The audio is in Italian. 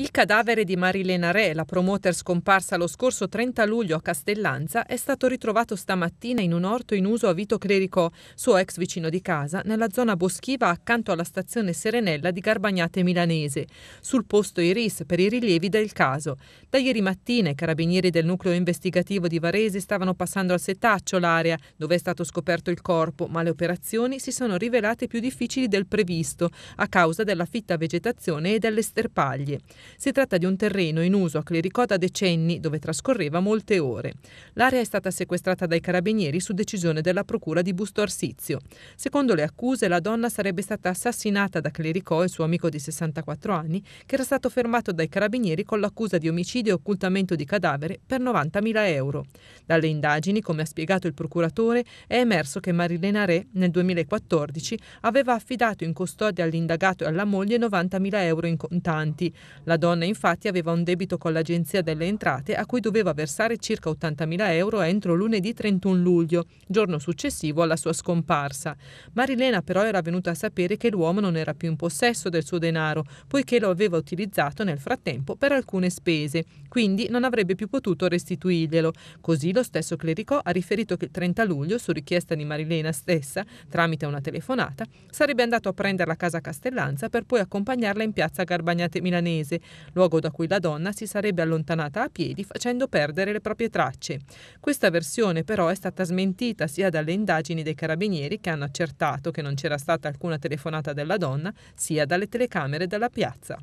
Il cadavere di Marilena Re, la promoter scomparsa lo scorso 30 luglio a Castellanza, è stato ritrovato stamattina in un orto in uso a Vito Clericò, suo ex vicino di casa, nella zona boschiva accanto alla stazione Serenella di Garbagnate Milanese. Sul posto Iris per i rilievi del caso. Da ieri mattina i carabinieri del nucleo investigativo di Varese stavano passando al setaccio l'area dove è stato scoperto il corpo, ma le operazioni si sono rivelate più difficili del previsto a causa della fitta vegetazione e delle sterpaglie. Si tratta di un terreno in uso a Clericò da decenni, dove trascorreva molte ore. L'area è stata sequestrata dai carabinieri su decisione della procura di Busto Arsizio. Secondo le accuse, la donna sarebbe stata assassinata da Clericò, il suo amico di 64 anni, che era stato fermato dai carabinieri con l'accusa di omicidio e occultamento di cadavere per 90.000 euro. Dalle indagini, come ha spiegato il procuratore, è emerso che Marilena Re, nel 2014, aveva affidato in custodia all'indagato e alla moglie 90.000 euro in contanti. La donna infatti aveva un debito con l'Agenzia delle Entrate a cui doveva versare circa 80.000 euro entro lunedì 31 luglio, giorno successivo alla sua scomparsa. Marilena però era venuta a sapere che l'uomo non era più in possesso del suo denaro, poiché lo aveva utilizzato nel frattempo per alcune spese, quindi non avrebbe più potuto restituirglielo. Così lo stesso Clericò ha riferito che il 30 luglio, su richiesta di Marilena stessa, tramite una telefonata, sarebbe andato a prenderla a casa Castellanza per poi accompagnarla in piazza Garbagnate Milanese luogo da cui la donna si sarebbe allontanata a piedi facendo perdere le proprie tracce. Questa versione però è stata smentita sia dalle indagini dei carabinieri che hanno accertato che non c'era stata alcuna telefonata della donna, sia dalle telecamere della piazza.